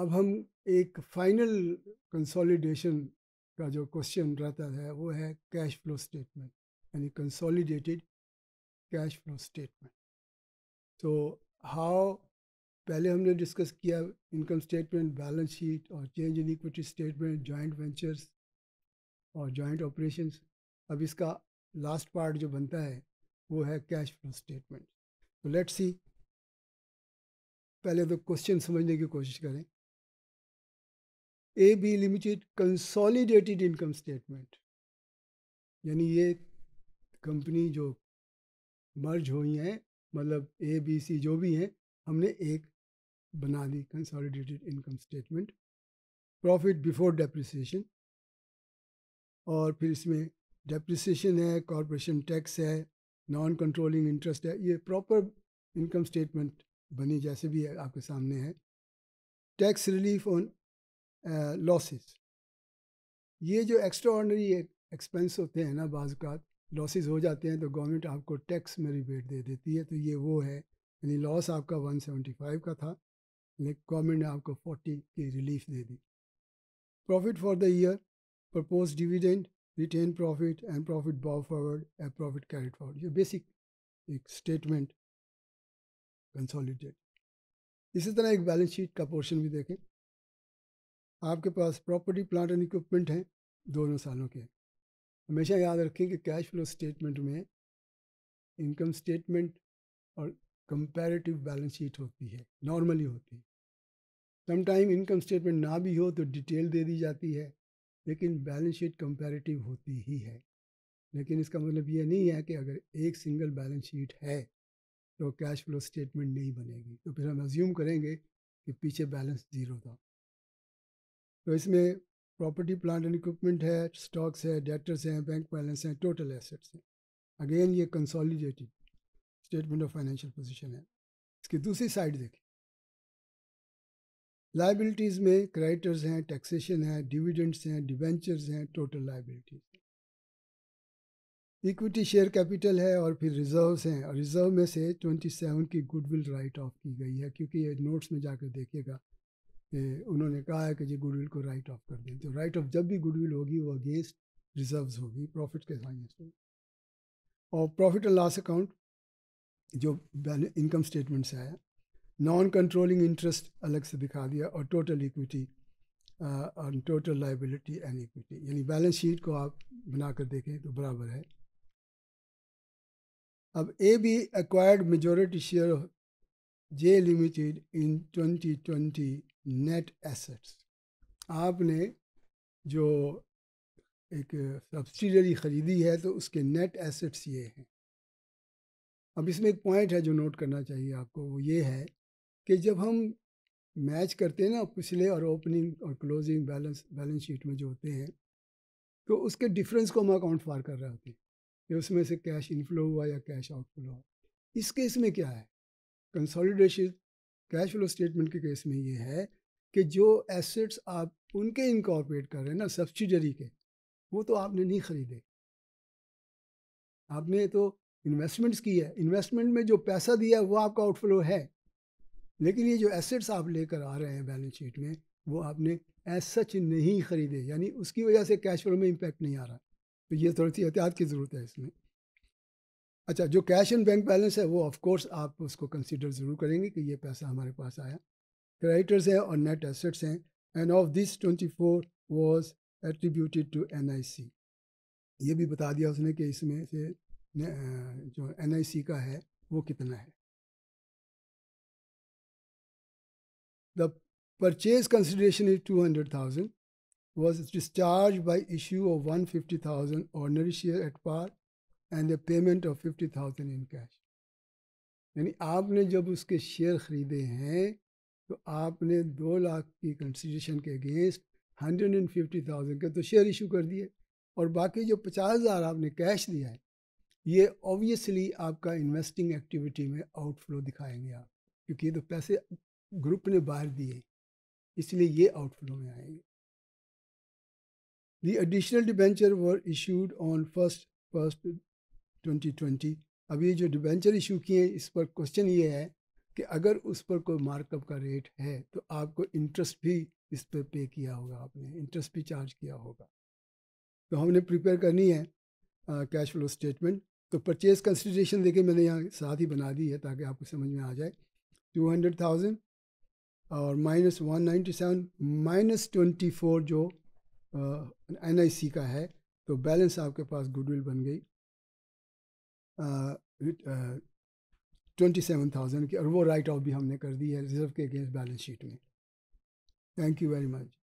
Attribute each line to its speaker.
Speaker 1: अब हम एक फाइनल कंसोलिडेशन का जो क्वेश्चन रहता है वो है कैश फ्लो स्टेटमेंट यानी कंसोलिडेटेड कैश फ्लो स्टेटमेंट तो हाउ पहले हमने डिस्कस किया इनकम स्टेटमेंट बैलेंस शीट और change in equity statement joint ventures और जॉइंट ऑपरेशंस अब इसका लास्ट पार्ट जो बनता है वो है कैश फ्लो स्टेटमेंट तो लेट्स सी पहले तो क्वेश्चन समझने की कोशिश करें A B limited consolidated income statement यानी ये कंपनी जो मर्ज हुई हैं मतलब ए बी सी जो भी हैं हमने एक बना ली consolidated income statement profit before depreciation और फिर इसमें डेप्रिसिएशन है कॉरपोरेशन टैक्स है नॉन कंट्रोलिंग इंटरेस्ट है ये प्रॉपर इनकम स्टेटमेंट बनी जैसे भी आपके सामने है टैक्स रिलीफ ऑन लॉसेस ये जो एक्स्ट्रा ऑर्डनरी एक्सपेंस होते हैं ना बाज़ात लॉसेस हो जाते हैं तो गवर्नमेंट आपको टैक्स में रिबेट दे देती है तो ये वो है यानी लॉस आपका 175 का था लेकिन गवर्नमेंट ने आपको 40 की रिलीफ दे दी profit for the year propose dividend retained profit and profit बॉ forward and profit carried forward ये बेसिक एक स्टेटमेंट कंसोलिडेट इसी तरह एक बैलेंस शीट का पोर्शन भी देखें आपके पास प्रॉपर्टी प्लांट एंड इक्विपमेंट हैं दोनों सालों के हमेशा याद रखें कि कैश फ्लो स्टेटमेंट में इनकम स्टेटमेंट और कंपैरेटिव बैलेंस शीट होती है नॉर्मली होती है समटाइम इनकम स्टेटमेंट ना भी हो तो डिटेल दे दी जाती है लेकिन बैलेंस शीट कंपैरेटिव होती ही है लेकिन इसका मतलब ये नहीं है कि अगर एक सिंगल बैलेंस शीट है तो कैश फ्लो स्टेटमेंट नहीं बनेगी तो फिर हम अज्यूम करेंगे कि पीछे बैलेंस ज़ीरो था तो इसमें प्रॉपर्टी प्लांट एंड इक्विपमेंट है स्टॉक्स है डेटर्स हैं बैंक बैलेंस हैं टोटल एसेट्स हैं अगेन ये consolidated statement of financial position है इसकी दूसरी साइड देखें लाइबिलिटीज़ में क्रेडिटर्स हैं टैक्सेशन है डिविडेंड्स हैं डिवेंचर्स हैं total liabilities equity share capital है और फिर रिजर्व्स हैं और रिजर्व में से 27 की गुडविल राइट ऑफ की गई है क्योंकि ये नोट्स में जाकर देखिएगा उन्होंने कहा है कि जी गुडविल को राइट ऑफ कर दें तो राइट ऑफ जब भी गुडविल होगी वो अगेंस्ट रिजर्व होगी प्रॉफिट के अगेंस्ट होगी और प्रॉफिट एंड लॉस अकाउंट जो इनकम स्टेटमेंट से आया नॉन कंट्रोलिंग इंटरेस्ट अलग से दिखा दिया और टोटल इक्विटी और टोटल लाइबिलिटी एंड इक्विटी यानी बैलेंस शीट को आप बनाकर देखें तो बराबर है अब A B acquired majority share J limited in twenty twenty net assets आपने जो एक सब्सिडरी ख़रीदी है तो उसके नेट एसेट्स ये हैं अब इसमें एक पॉइंट है जो नोट करना चाहिए आपको वो ये है कि जब हम मैच करते हैं ना पिछले और ओपनिंग और क्लोजिंग बैलेंस बैलेंस शीट में जो होते हैं तो उसके डिफरेंस को हम अकाउंट फार कर रहे होते हैं कि उसमें से कैश इनफ्लो हुआ या कैश आउटफ्लो हुआ इस केस में क्या है कंसोलिडेशन कैश फ्लो स्टेटमेंट के केस में ये है कि जो एसेट्स आप उनके इनकॉर्पोरेट कर रहे हैं ना सब्सिडरी के वो तो आपने नहीं ख़रीदे आपने तो इन्वेस्टमेंट्स की है इन्वेस्टमेंट में जो पैसा दिया है वो आपका आउटफ्लो है लेकिन ये जो एसेट्स आप लेकर आ रहे हैं बैलेंस शीट में वो आपने एज सच नहीं ख़रीदे यानी उसकी वजह से कैश फ्लो में इम्पैक्ट नहीं आ रहा तो ये थोड़ी सी एहतियात की ज़रूरत है इसमें अच्छा जो कैश एंड बैंक बैलेंस है वो ऑफ कोर्स आप उसको कंसीडर ज़रूर करेंगे कि ये पैसा हमारे पास आया क्रेडिटर्स हैं और नेट एसेट्स हैं and of this twenty four was attributed to N I C ये भी बता दिया उसने कि इसमें से जो एन आई सी का है वो कितना है the purchase consideration is two hundred thousand was discharged by issue of one fifty thousand ordinary share at par and the payment of fifty thousand in cash यानी आपने जब उसके शेयर ख़रीदे हैं तो आपने दो लाख की कंसिडेशन के against hundred and fifty thousand के तो शेयर इशू कर दिए और बाकी जो पचास हज़ार आपने कैश दिया है ये ऑब्वियसली आपका इन्वेस्टिंग एक्टिविटी में आउटफ्लो दिखाएंगे आप क्योंकि ये तो पैसे ग्रुप ने बाहर दिए इसलिए ये आउटफ्लो में आएंगे the additional debenture were issued on first first 2020 अब ये जो डिबेंचर इशू किए इस पर क्वेश्चन ये है कि अगर उस पर कोई मार्कअप का रेट है तो आपको इंटरेस्ट भी इस पर पे किया होगा आपने इंटरेस्ट भी चार्ज किया होगा तो हमने प्रिपेयर करनी है कैश फ्लो स्टेटमेंट तो परचेज कंसिडरेशन देखिए मैंने यहाँ साथ ही बना दी है ताकि आपको समझ में आ जाए टू हंड्रेड थाउजेंड और minus one ninety seven minus twenty four जो एन आई सी का है तो बैलेंस आपके पास गुडविल बन गई ट्वेंटी सेवन थाउजेंड की और वो राइट ऑफ भी हमने कर दी है रिजर्व के अगेंस्ट बैलेंस शीट में थैंक यू वेरी मच